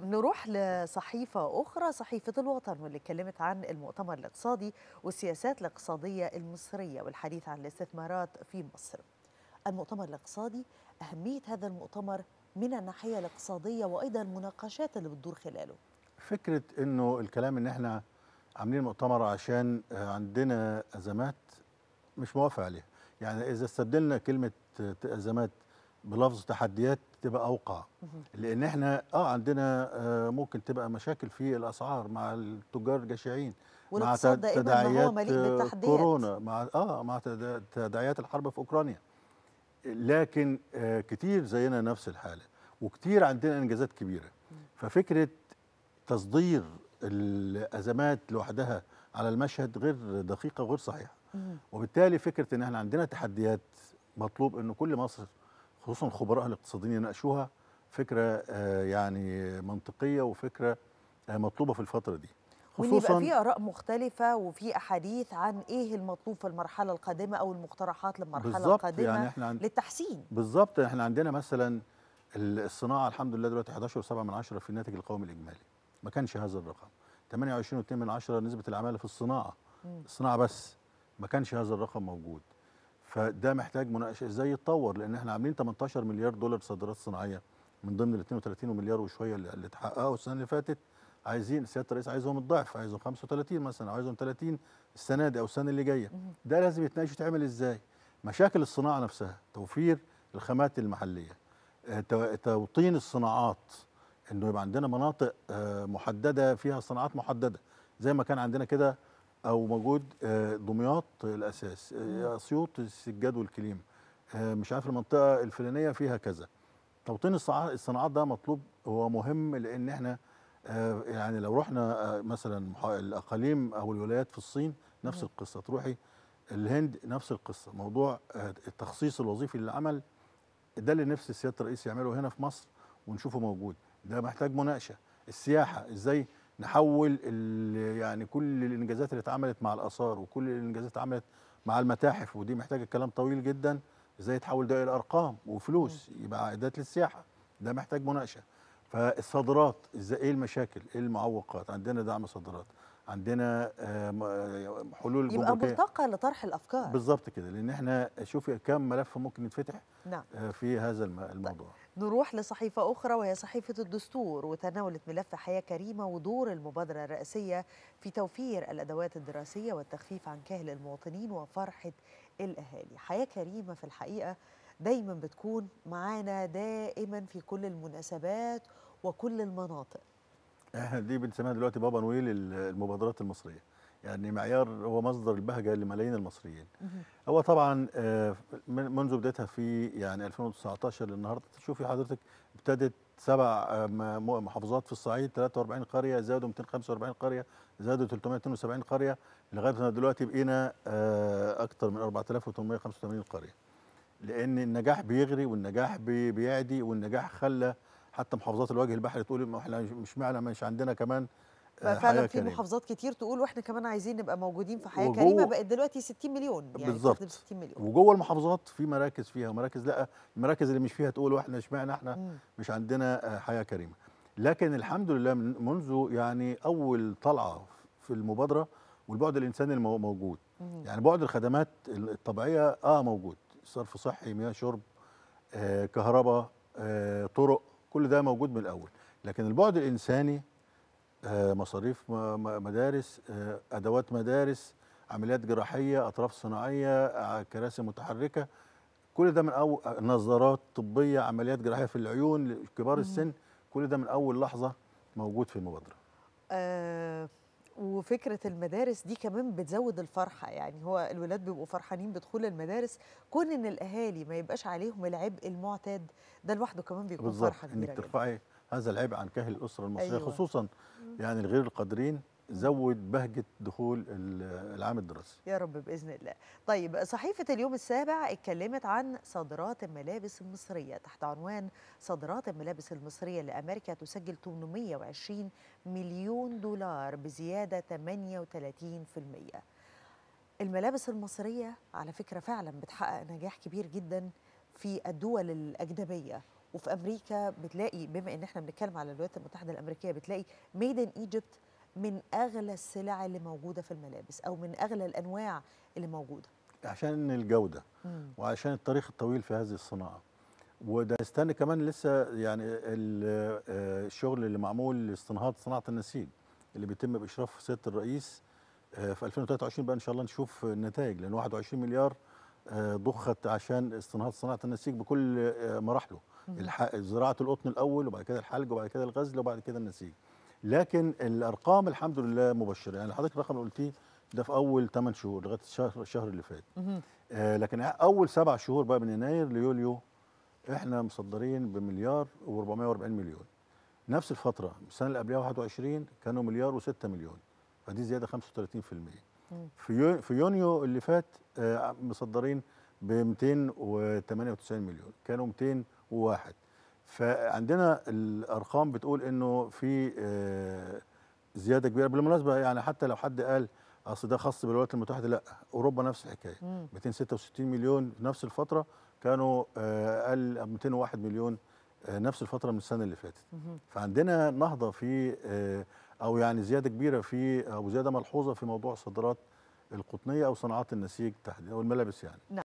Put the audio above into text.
نروح لصحيفة أخرى صحيفة الوطن واللي اتكلمت عن المؤتمر الاقتصادي والسياسات الاقتصادية المصرية والحديث عن الاستثمارات في مصر المؤتمر الاقتصادي أهمية هذا المؤتمر من الناحية الاقتصادية وأيضا المناقشات اللي بتدور خلاله فكرة أنه الكلام أن احنا عاملين مؤتمر عشان عندنا أزمات مش موافق عليها يعني إذا استبدلنا كلمة أزمات بلفظ تحديات تبقى اوقع لان احنا اه عندنا آه ممكن تبقى مشاكل في الاسعار مع التجار الجشعين مع تداعيات آه، كورونا مع اه مع تداعيات الحرب في اوكرانيا لكن آه كتير زينا نفس الحاله وكتير عندنا انجازات كبيره ففكره تصدير الازمات لوحدها على المشهد غير دقيقه وغير صحيحه وبالتالي فكره ان احنا عندنا تحديات مطلوب انه كل مصر خصوصا الخبراء الاقتصاديين يناقشوها فكره آه، يعني منطقيه وفكره آه، مطلوبه في الفتره دي خصوصا في اراء مختلفه وفي احاديث عن ايه المطلوب في المرحله القادمه او المقترحات للمرحله يعني القادمه يعني احنا عن للتحسين بالظبط احنا عندنا مثلا الصناعه الحمد لله دلوقتي 11.7 من في الناتج القومي الاجمالي ما كانش هذا الرقم 28.2 من عشرة نسبه العماله في الصناعه الصناعه بس ما كانش هذا الرقم موجود فده محتاج مناقشه ازاي يتطور لان احنا عاملين 18 مليار دولار صادرات صناعيه من ضمن ال 32 مليار وشويه اللي اتحققوا السنه اللي فاتت عايزين سياده الرئيس عايزهم الضعف عايزهم 35 مثلا عايزهم 30 السنه دي او السنه اللي جايه ده لازم يتناقش يتعمل ازاي مشاكل الصناعه نفسها توفير الخامات المحليه آه، توطين الصناعات انه يبقى عندنا مناطق آه، محدده فيها صناعات محدده زي ما كان عندنا كده او موجود آه، دمياط الاساس آه، اسيوط السجاد والكليم آه، مش عارف المنطقه الفلانيه فيها كذا توطين الصناعات ده مطلوب هو مهم لان احنا يعني لو رحنا مثلا الاقاليم او الولايات في الصين نفس القصه تروحي الهند نفس القصه موضوع التخصيص الوظيفي للعمل ده اللي نفس سياده الرئيس يعمله هنا في مصر ونشوفه موجود ده محتاج مناقشه السياحه ازاي نحول يعني كل الانجازات اللي اتعملت مع الاثار وكل الانجازات اللي اتعملت مع المتاحف ودي محتاجه كلام طويل جدا ازاي تحول ده الى ارقام وفلوس يبقى عائدات للسياحه ده محتاج مناقشه فالصادرات ازاي ايه المشاكل ايه المعوقات عندنا دعم صادرات عندنا آه، آه، حلول يبقى ملتقى لطرح الافكار بالظبط كده لان احنا شوفي كم ملف ممكن يتفتح نعم. آه، في هذا الموضوع طيب. نروح لصحيفه اخرى وهي صحيفه الدستور وتناولت ملف حياه كريمه ودور المبادره الرئاسيه في توفير الادوات الدراسيه والتخفيف عن كاهل المواطنين وفرحه الاهالي حياه كريمه في الحقيقه دايما بتكون معانا دائما في كل المناسبات وكل المناطق احنا دي بنسميها دلوقتي بابا نويل المبادرات المصريه يعني معيار هو مصدر البهجه لملايين المصريين هو طبعا آه، منذ بدايتها في يعني 2019 للنهارده تشوفي حضرتك ابتدت سبع محافظات في الصعيد 43 قريه زادوا 245 قريه زادوا 372 قريه لغايه دلوقتي بقينا آه، اكثر من 4885 قريه لان النجاح بيغري والنجاح بيعدي والنجاح خلى حتى محافظات الوجه البحري تقول احنا مش معنى مش عندنا كمان آه، فعلا في محافظات كتير تقول واحنا كمان عايزين نبقى موجودين في حياه كريمه بقت دلوقتي 60 مليون يعني بالظبط 60 مليون وجوه المحافظات في مراكز فيها ومراكز لا المراكز اللي مش فيها تقول واحنا اشمعنا احنا مم. مش عندنا آه، حياه كريمه لكن الحمد لله منذ يعني اول طلعه في المبادره والبعد الانساني موجود مم. يعني بعد الخدمات الطبيعيه اه موجود صرف صحي مياه شرب آه كهرباء آه طرق كل ده موجود من الاول لكن البعد الانساني آه، مصاريف مدارس آه، ادوات مدارس عمليات جراحيه اطراف صناعيه آه، كراسي متحركه كل ده من اول نظارات طبيه عمليات جراحيه في العيون لكبار السن كل ده من اول لحظه موجود في المبادره وفكرة المدارس دي كمان بتزود الفرحة يعني هو الولاد بيبقوا فرحانين بدخول المدارس كون ان الاهالي ما يبقاش عليهم العبء المعتاد ده لوحده كمان بيكون فرحة كبيرة انك ترفعي هذا العبء عن كاهل الاسره المصريه أيوة. خصوصا يعني الغير القادرين زود بهجة دخول العام الدراسي يا رب بإذن الله طيب صحيفة اليوم السابع اتكلمت عن صادرات الملابس المصرية تحت عنوان صادرات الملابس المصرية لأمريكا تسجل 820 مليون دولار بزيادة 38% الملابس المصرية على فكرة فعلا بتحقق نجاح كبير جدا في الدول الأجنبية وفي أمريكا بتلاقي بما إن احنا بنتكلم على الولايات المتحدة الأمريكية بتلاقي ميدن ايجيبت من اغلى السلع اللي موجوده في الملابس او من اغلى الانواع اللي موجوده عشان الجوده مم. وعشان التاريخ الطويل في هذه الصناعه وده يستنى كمان لسه يعني آه، الشغل اللي معمول لاستنهاض صناعه النسيج اللي بيتم باشراف سياده الرئيس آه، في 2023 بقى ان شاء الله نشوف النتائج لان 21 مليار آه، ضخت عشان استنهاض صناعه النسيج بكل مراحله زراعه القطن الاول وبعد كده الحلج وبعد كده الغزل وبعد كده النسيج لكن الارقام الحمد لله مبشره يعني حضرتك الرقم اللي قلتيه ده في اول 8 شهور لغايه الشهر الشهر اللي فات آه لكن اول سبع شهور بقى من يناير ليوليو احنا مصدرين بمليار و440 مليون نفس الفتره السنه اللي قبلها 21 كانوا مليار و6 مليون فدي زياده 35% في في يونيو اللي فات آه مصدرين ب 298 مليون كانوا 201 فعندنا الارقام بتقول انه في آه، زياده كبيره بالمناسبه يعني حتى لو حد قال اصل ده خاص بالولايات المتحده لا اوروبا نفس الحكايه 266 مليون في نفس الفتره كانوا آه، اقل 201 مليون آه، نفس الفتره من السنه اللي فاتت فعندنا نهضه في او يعني زياده كبيره في او زياده ملحوظه في موضوع صادرات القطنيه او صناعات النسيج تحديدا او الملابس يعني نعم.